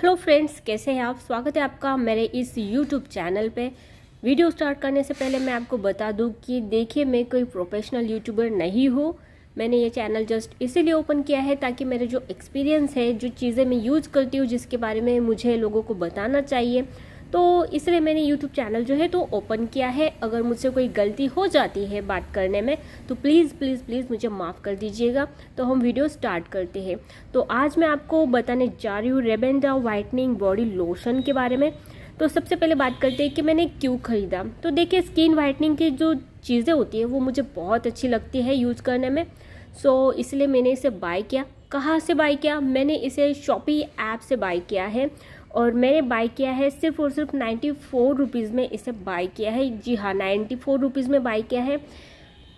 hello friends कैसे हैं आप स्वागत है आपका मेरे इस यूट्यूब चैनल पे वीडियो स्टार्ट करने से पहले मैं आपको बता दूं कि देखिए मैं कोई प्रोफेशनल यूट्यूबर नहीं हूँ मैंने ये चैनल जस्ट इसीलिए ओपन किया है ताकि मेरे जो एक्सपीरियंस है जो चीज़ें मैं यूज़ करती हूँ जिसके बारे में मुझे लोगों को बताना चाहिए तो इसलिए मैंने यूट्यूब चैनल जो है तो ओपन किया है अगर मुझसे कोई गलती हो जाती है बात करने में तो प्लीज़ प्लीज़ प्लीज़ मुझे माफ़ कर दीजिएगा तो हम वीडियो स्टार्ट करते हैं तो आज मैं आपको बताने जा रही हूँ रेबेंडा वाइटनिंग बॉडी लोशन के बारे में तो सबसे पहले बात करते हैं कि मैंने क्यों ख़रीदा तो देखिए स्किन वाइटनिंग की जो चीज़ें होती है वो मुझे बहुत अच्छी लगती है यूज़ करने में सो so, इसलिए मैंने इसे बाय किया कहाँ से बाय किया मैंने इसे शॉपी ऐप से बाय किया है और मैंने बाई किया है सिर्फ और सिर्फ नाइन्टी फोर रुपीज़ में इसे बाई किया है जी हाँ नाइन्टी फोर रुपीज़ में बाई किया है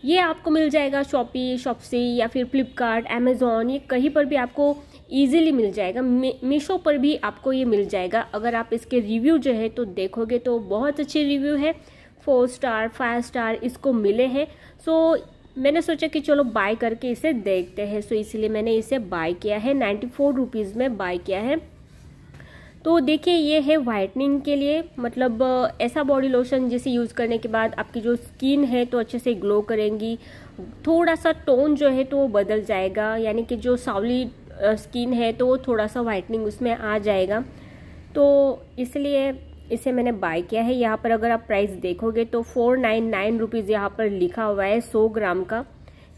ये आपको मिल जाएगा शॉपी शॉपसी या फिर फ्लिपकार्ट अमेज़ोन ये कहीं पर भी आपको ईजिली मिल जाएगा मीशो पर भी आपको ये मिल जाएगा अगर आप इसके रिव्यू जो है तो देखोगे तो बहुत अच्छे रिव्यू है फोर स्टार फाइव स्टार इसको मिले हैं सो मैंने सोचा कि चलो बाय करके इसे देखते हैं सो इसलिए मैंने इसे बाय किया है नाइन्टी फोर रुपीज़ में बाय किया है तो देखिए ये है वाइटनिंग के लिए मतलब ऐसा बॉडी लोशन जिसे यूज़ करने के बाद आपकी जो स्किन है तो अच्छे से ग्लो करेंगी थोड़ा सा टोन जो है तो वो बदल जाएगा यानी कि जो सावली स्किन है तो वो थोड़ा सा वाइटनिंग उसमें आ जाएगा तो इसलिए इसे मैंने बाय किया है यहाँ पर अगर आप प्राइस देखोगे तो फोर नाइन नाइन रुपीज़ यहाँ पर लिखा हुआ है सौ ग्राम का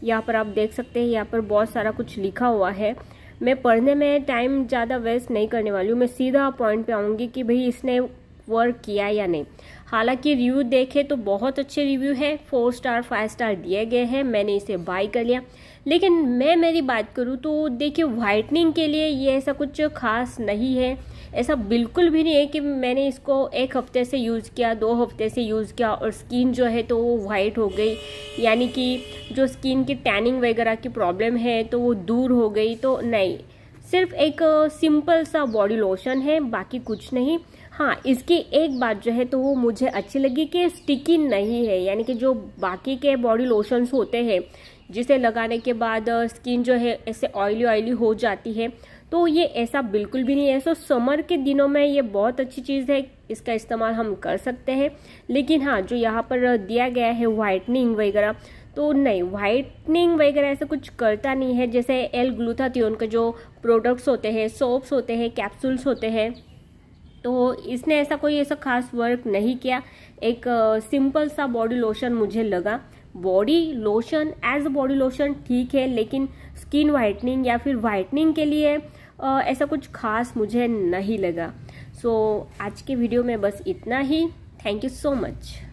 यहाँ पर आप देख सकते हैं यहाँ पर बहुत सारा कुछ लिखा हुआ है मैं पढ़ने में टाइम ज़्यादा वेस्ट नहीं करने वाली हूँ मैं सीधा पॉइंट पे आऊँगी कि भाई इसने वर्क किया या नहीं हालांकि रिव्यू देखे तो बहुत अच्छे रिव्यू है फोर स्टार फाइव स्टार दिए गए हैं मैंने इसे बाई कर लिया लेकिन मैं मेरी बात करूँ तो देखिए वाइटनिंग के लिए ये ऐसा कुछ खास नहीं है ऐसा बिल्कुल भी नहीं है कि मैंने इसको एक हफ्ते से यूज़ किया दो हफ्ते से यूज़ किया और स्किन जो है तो वो वाइट हो गई यानी कि जो स्किन की टैनिंग वगैरह की प्रॉब्लम है तो वो दूर हो गई तो नहीं सिर्फ एक सिंपल सा बॉडी लोशन है बाकी कुछ नहीं हाँ इसकी एक बात जो है तो वो मुझे अच्छी लगी कि स्टिकी नहीं है यानी कि जो बाकी के बॉडी लोशंस होते हैं जिसे लगाने के बाद स्किन जो है ऐसे ऑयली ऑयली हो जाती है तो ये ऐसा बिल्कुल भी नहीं है सो समर के दिनों में ये बहुत अच्छी चीज़ है इसका इस्तेमाल हम कर सकते हैं लेकिन हाँ जो यहाँ पर दिया गया है वाइटनिंग वगैरह तो नहीं वाइटनिंग वगैरह ऐसा कुछ करता नहीं है जैसे एल ग्लूथाथियोन के जो प्रोडक्ट्स होते हैं सोप्स होते हैं कैप्सूल्स होते हैं तो इसने ऐसा कोई ऐसा खास वर्क नहीं किया एक सिंपल सा बॉडी लोशन मुझे लगा body lotion as a body lotion ठीक है लेकिन स्किन वाइटनिंग या फिर वाइटनिंग के लिए ऐसा कुछ खास मुझे नहीं लगा सो so, आज के वीडियो में बस इतना ही थैंक यू सो मच